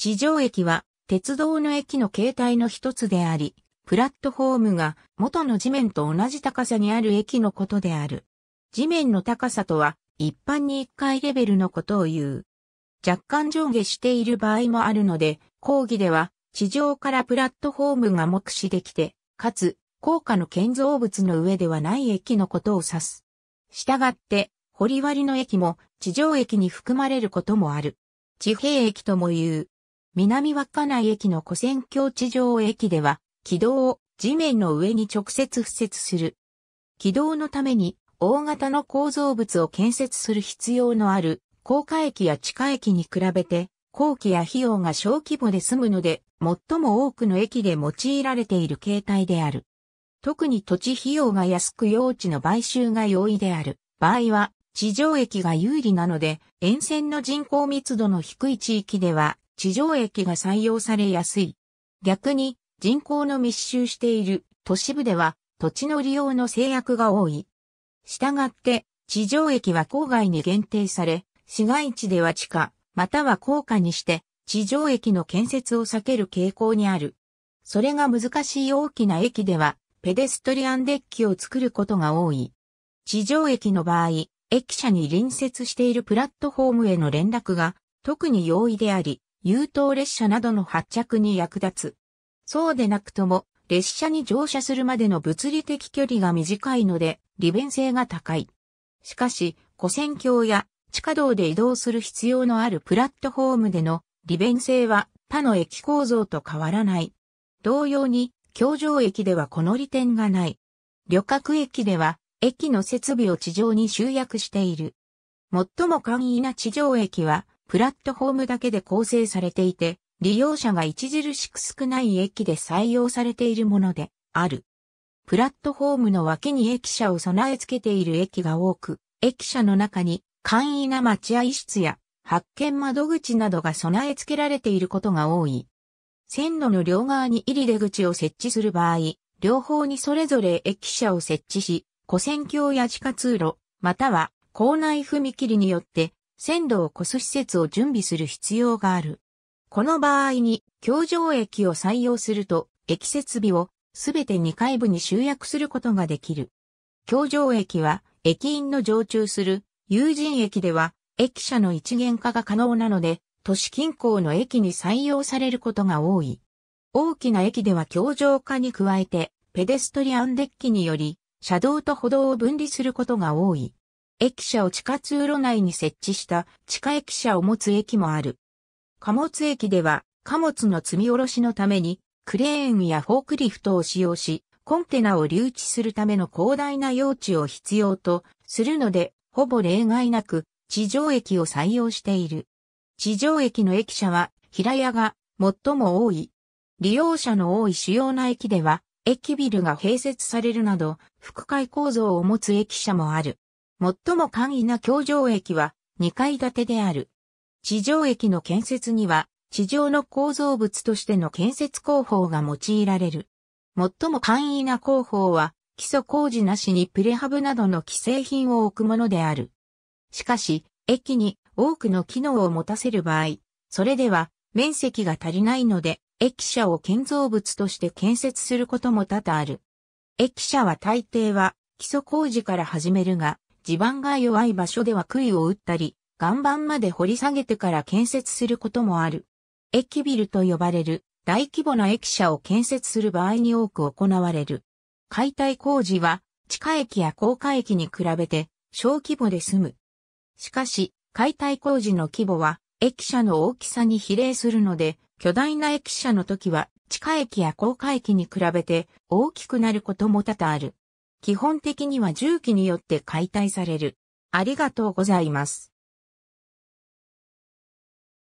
地上駅は鉄道の駅の形態の一つであり、プラットフォームが元の地面と同じ高さにある駅のことである。地面の高さとは一般に1階レベルのことを言う。若干上下している場合もあるので、講義では地上からプラットフォームが目視できて、かつ、高架の建造物の上ではない駅のことを指す。したがって、掘割の駅も地上駅に含まれることもある。地平駅とも言う。南稚内駅の古戦橋地上駅では、軌道を地面の上に直接付設する。軌道のために大型の構造物を建設する必要のある高架駅や地下駅に比べて工期や費用が小規模で済むので最も多くの駅で用いられている形態である。特に土地費用が安く用地の買収が容易である場合は地上駅が有利なので沿線の人口密度の低い地域では地上駅が採用されやすい。逆に人口の密集している都市部では土地の利用の制約が多い。したがって地上駅は郊外に限定され、市街地では地下、または高架にして地上駅の建設を避ける傾向にある。それが難しい大きな駅では、ペデストリアンデッキを作ることが多い。地上駅の場合、駅舎に隣接しているプラットフォームへの連絡が特に容易であり、優等列車などの発着に役立つ。そうでなくとも、列車に乗車するまでの物理的距離が短いので、利便性が高い。しかし、古戦橋や地下道で移動する必要のあるプラットフォームでの利便性は他の駅構造と変わらない。同様に、橋上駅ではこの利点がない。旅客駅では、駅の設備を地上に集約している。最も簡易な地上駅は、プラットフォームだけで構成されていて、利用者が著しく少ない駅で採用されているものである。プラットフォームの脇に駅舎を備え付けている駅が多く、駅舎の中に簡易な待合室や発見窓口などが備え付けられていることが多い。線路の両側に入り出口を設置する場合、両方にそれぞれ駅舎を設置し、古線橋や地下通路、または校内踏切によって線路を越す施設を準備する必要がある。この場合に、橋上駅を採用すると、駅設備をすべて2階部に集約することができる。橋上駅は、駅員の常駐する有人駅では、駅舎の一元化が可能なので、都市近郊の駅に採用されることが多い。大きな駅では橋上化に加えて、ペデストリアンデッキにより、車道と歩道を分離することが多い。駅舎を地下通路内に設置した地下駅舎を持つ駅もある。貨物駅では貨物の積み下ろしのためにクレーンやフォークリフトを使用し、コンテナを留置するための広大な用地を必要とするので、ほぼ例外なく地上駅を採用している。地上駅の駅舎は平屋が最も多い。利用者の多い主要な駅では、駅ビルが併設されるなど、複会構造を持つ駅舎もある。最も簡易な橋上駅は2階建てである。地上駅の建設には地上の構造物としての建設工法が用いられる。最も簡易な工法は基礎工事なしにプレハブなどの既製品を置くものである。しかし、駅に多くの機能を持たせる場合、それでは面積が足りないので、駅舎を建造物として建設することも多々ある。駅舎は大抵は基礎工事から始めるが、地盤が弱い場所では杭を打ったり、岩盤まで掘り下げてから建設することもある。駅ビルと呼ばれる大規模な駅舎を建設する場合に多く行われる。解体工事は地下駅や高架駅に比べて小規模で済む。しかし、解体工事の規模は駅舎の大きさに比例するので、巨大な駅舎の時は地下駅や高架駅に比べて大きくなることも多々ある。基本的には重機によって解体される。ありがとうございます。